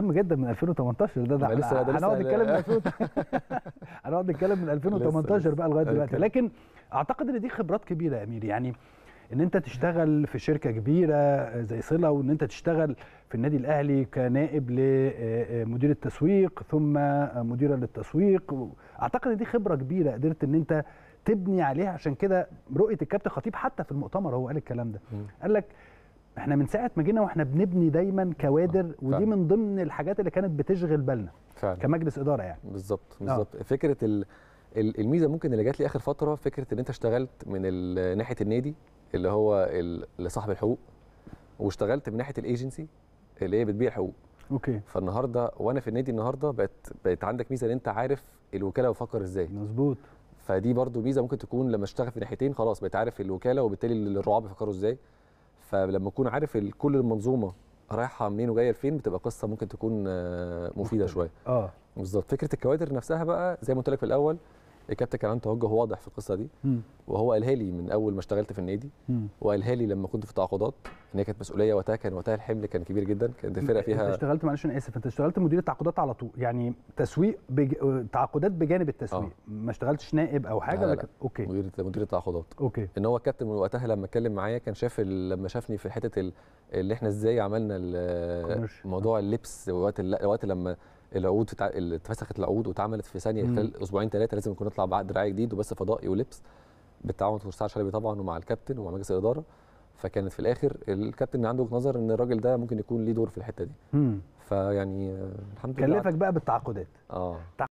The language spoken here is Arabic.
مهم جدا من 2018 ده ده هنقعد نتكلم من 2018 هنقعد نتكلم من 2018 بقى لغايه أيوة، دلوقتي لكن اعتقد ان دي خبرات كبيره يا امير يعني ان انت تشتغل في شركه كبيره زي صله وان انت تشتغل في النادي الاهلي كنائب لمدير آه، آه، التسويق ثم مديرا للتسويق اعتقد ان دي خبره كبيره قدرت ان انت تبني عليها عشان كده رؤيه الكابتن خطيب حتى في المؤتمر هو قال الكلام ده قال لك احنا من ساعه ما جينا واحنا بنبني دايما كوادر آه. ودي من ضمن الحاجات اللي كانت بتشغل بالنا فعلا. كمجلس اداره يعني بالظبط اه. بالظبط آه. فكره ال... الميزه ممكن اللي جات لي اخر فتره فكره ان انت اشتغلت من ناحيه النادي اللي هو لصاحب الحقوق واشتغلت من ناحيه الايجنسي اللي هي بتبيع حقوق اوكي فالنهارده وانا في النادي النهارده بقت بقت عندك ميزه ان انت عارف الوكاله بتفكر ازاي مظبوط فدي برضو ميزه ممكن تكون لما اشتغل في ناحيتين خلاص بقيت عارف الوكاله وبالتالي الرعاه بيفكروا ازاي فلما اكون عارف كل المنظومه رايحه منين وجايه لفين بتبقى قصه ممكن تكون آه، مفيده شويه اه بالظبط فكره الكوادر نفسها بقى زي ما قلت لك في الاول الكابتن كان عنده توجه واضح في القصه دي م. وهو قالها لي من اول ما اشتغلت في النادي وقالها لي لما كنت في التعاقدات ان هي كانت مسؤوليه وقتها كان وقتها الحمل كان كبير جدا كانت الفرقه فيها انت اشتغلت معلش انا اسف انت اشتغلت مدير التعاقدات على طول يعني تسويق بج... تعاقدات بجانب التسويق آه. ما اشتغلتش نائب او حاجه لا لا. لكن... اوكي مدير مدير التعاقدات اوكي ان هو الكابتن من وقتها لما اتكلم معايا كان شاف لما شافني في حته اللي احنا ازاي عملنا موضوع اللبس وقت وقت لما العقود تتع... اللي اتفسخت العقود واتعملت في ثانيه خلال اسبوعين ثلاثه لازم يكون نطلع بعقد رعايه جديد وبس فضائي ولبس بالتعاون مع الشعب شلبي طبعا ومع الكابتن ومع مجلس الاداره فكانت في الاخر الكابتن عنده وجهه نظر ان الراجل ده ممكن يكون ليه دور في الحته دي فيعني الحمد لله كلفك بقى بالتعاقدات اه